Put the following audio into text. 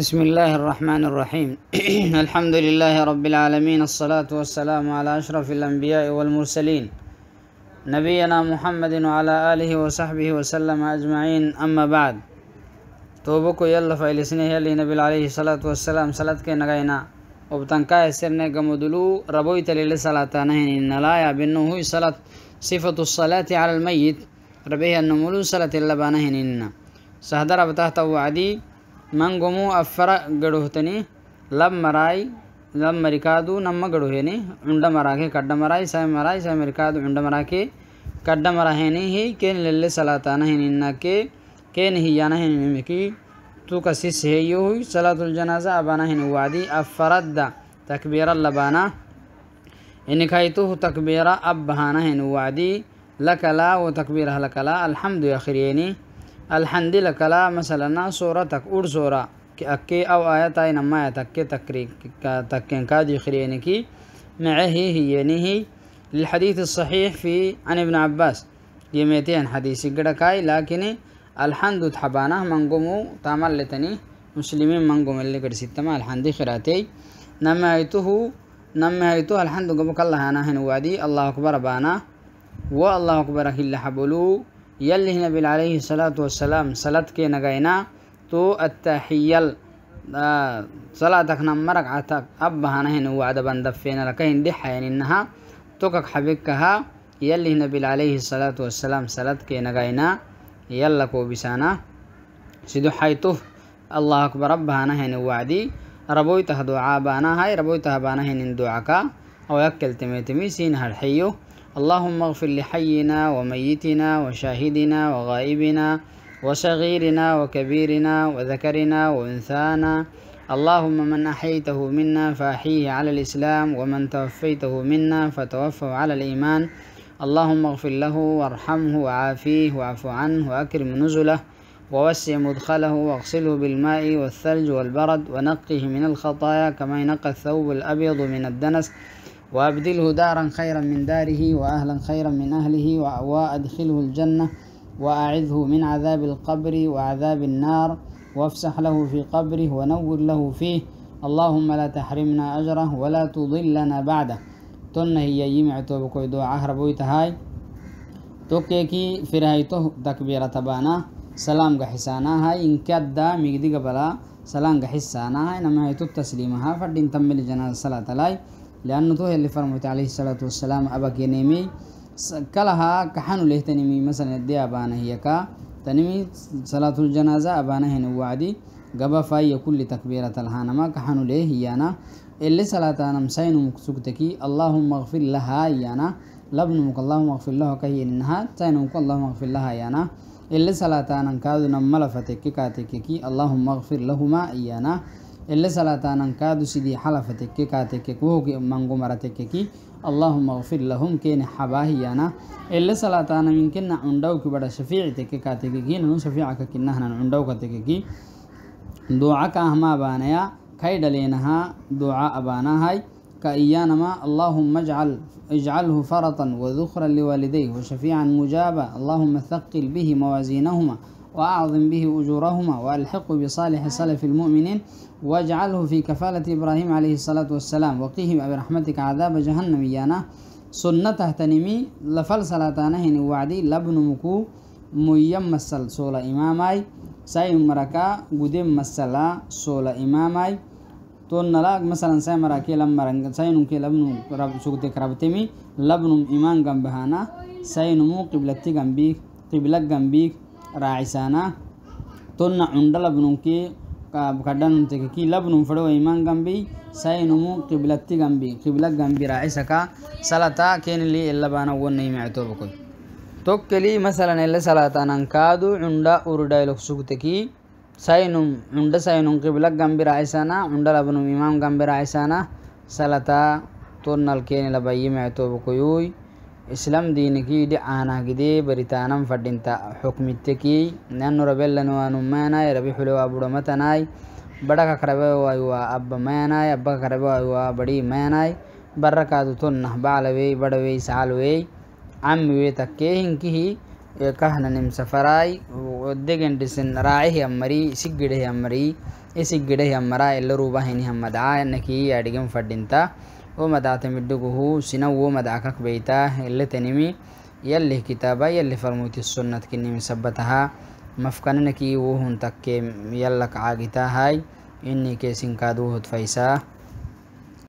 بسم الله الرحمن الرحيم الحمد لله رب العالمين الصلاة والسلام على أشرف الأنبياء والمرسلين نبينا محمد وعلى آله وصحبه وسلم أجمعين أما بعد توبك يلا فإلسنه يلي نبي عليه الصلاة والسلام صلاة نغينا وبتنكا يسرنا قمدلو ربويت صلاة نهن إن لا يبنه هو صلاة صفة الصلاة على الميت ربيه النمول صلاة اللبانهن إن سهدر بتحت وعدي ಮಂಗೊಮು ಅಫ್ಫರ ಗಡುಹುತನಿ ಲಬ್ ಮರಾಯ್ ಲಬ್ ಮರಿಕಾದು ನಮ್ಮ ಗಡುಹೇನಿ ಉಂಡ ಮರಾಕೆ ಕಡ್ಡ ಮರಾಯ್ ಸಹ ಮರಾಯ್ ಸಹ ಮರಿಕಾದು ಉಂಡ ಮರಾಕೆ ಕಡ್ಡ ಮರಹೇನಿ ಹಿ ಕೇನ್ ಲೆಲ್ಲೆ ಸಲಾತಾನ ಹಿನಿನ್ನಕ್ಕೆ ಕೇನ್ ಹಿಯಾನ ಹಿನಿಮಿಕಿ تُوكَ سِسْهِيُّهُ صلاة الجنازة أبانا هنوادي أفرد تكبير اللبانا إن كايتوه تكبير أبهانا هنوادي لك لا وتكبيرها لك لا الحمد يا خيريني الحمد لله كلا مثلا سورتک اور سورا كي او آیت آئی نمایا تکی تکین کا دیخرین کی معه هي نهي للحديث الصحيح في عن ابن عباس يميتين حديث قدكاي لكن الحمد تحبانا منقومو تعمل لتني مسلمين منقوم اللي قد ستما الحمد خراتي نما نما نمايته الحمد قبك الله أنا هنوادي الله أكبر بانا والله أكبر هل حبلو يلي نبي عليه الصلاة والسلام صلاة كي نغاينا تو التحيل آه، صلاة صلاتك مرق ركعتك أبها نهين وعد بندفين لكهن دي إنها توكك حبيكها يلي نبي عليه الصلاة والسلام صلاة كي نغاينا يلا كو بسانا سيدو حيطف الله أكبر أبها نهين وعدي ربويتها دعاء بانا هاي ربويتها بانا هين دعاكا أو يكل تمي تمي سين هالحيو اللهم اغفر لحينا وميتنا وشاهدنا وغائبنا وصغيرنا وكبيرنا وذكرنا وانثانا اللهم من احيته منا فأحيه على الإسلام ومن توفيته منا فتوفه على الإيمان اللهم اغفر له وارحمه وعافيه واعف عنه وأكرم نزله ووسع مدخله واغسله بالماء والثلج والبرد ونقه من الخطايا كما ينقى الثوب الأبيض من الدنس وأبدله دارا خيرا من داره وأهلا خيرا من أهله وأدخله الجنة وأعذه من عذاب القبر وعذاب النار وافسح له في قبره ونور له فيه اللهم لا تحرمنا أجره ولا تضلنا بعده تن هي يمع توبك دعاء هربويت هاي توكيكي فرهيته تكبيرة بانا سلام حسانا هاي إن كدا ميقدي قبلا سلام حسانا هاي نما هي تتسليمها فردين تم جنازة صلاة لاي لأن توه اللي فرمت عليه الصلاة والسلام أبا كنيمي كلها كحنو ليه تنمي مثلا الدية أبانا هي كا تنمي صلاة الجنازة أبانا هنا وعدي قبا فاي كل تكبيرة الهانما كحنو ليه هي أنا اللي صلاة أنا مسين مكسوكتكي اللهم اغفر لها هي أنا لابن مك اللهم اغفر لها كهي إنها مك اللهم اغفر لها هي أنا اللي صلاة أنا كادو نملا فتكي كاتكي اللهم اغفر لهما هي أنا إلا صلاة انكادو سيدي حلفة تكيكا تكيكوك منغو تكيكي اللهم اغفر لهم كين حباهيانا إلا صلاة من كنا عندوك بدا شفيع تكيكا تكيكي ننو شفيعك هنا عندوك تكيكي دعاك أهما بانيا كيد لينها دعاء هاي كإيانما اللهم اجعل اجعله فرطا وذخرا لوالديه وشفيعا مجابا اللهم ثقل به موازينهما وأعظم به أجورهما وألحق بصالح سلف المؤمنين واجعله في كفالة إبراهيم عليه الصلاة والسلام وقيهم برحمتك عذاب جهنم يانا سنة تنمي لفل صلاتانا هني وعدي لبن مكو ميم مسل سولة إماماي ساي مركا قدم مسلا سولة إماماي تون نلاق مثلا ساي مراكي لما مرنك ساي نمكي لبن رب سوكتك ربتمي لبن إيمان جنبهانا ساي نمو قبلتي جنبيك قبلك جنبيك raacisaana tonna cunda labnunkii kadhanunte kii labnun fadho iman gambi sainumu qiblatti gambi qibla gambi raacisaka salata kenili elabaana wonna imictobkoy tokkeli masalan ele salatanan kaadu cunda urdailok sugteki sainum cunda sainum qibla gambi raacisana cunda labnum imam gambi raacisana salata tonnal kenila bayyimictobkoyuy ඉස්ලම් දීනකීඩ ආනාගිදේ බරිතානම් ෆඩ්ඩින්ත හොක්මිත්තකී නැන්නු රබෙල්ලනවානුම්මෑනයි රබි හොළවාබුඩමතනයි බඩක කරබවයවා අබ්බ මෑනයි අබ්බ කරබවයවා බඩි මෑනයි බරරකාදු තුන්න බාලවෙයි බඩවෙයි සාලුවෙයි අම්මිවේ තක්කේ හිංකිහි ඒකහනනම් සෆරයි ಒದ್ದೆಗೆಂಡಿಸಿನ್ ರಾಯಿ ಅಮ್ಮರಿ ಸಿಗ್ಗಿಡೆ ಅಮ್ಮರಿ ಈ ಸಿಗ್ಗಿಡೆ ಅಮ್ಮರ ಎಲ್ಲರೂ ಬಹಿನಿ ಹಮ್ಮದ ಅನ್ನಕಿ ಅಡಿಗೆ ಫಡ್ಡಿಂತ ومدع تمدقه سنو ومدع ككبيته اللي تنمي يلي كتابة يلي فرموت السنة كني مثبتها مفكننكي وهن تكي يلك عاقتا هاي إني كيسين كادوه تفيساه